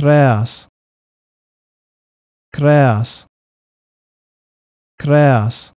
creas creas creas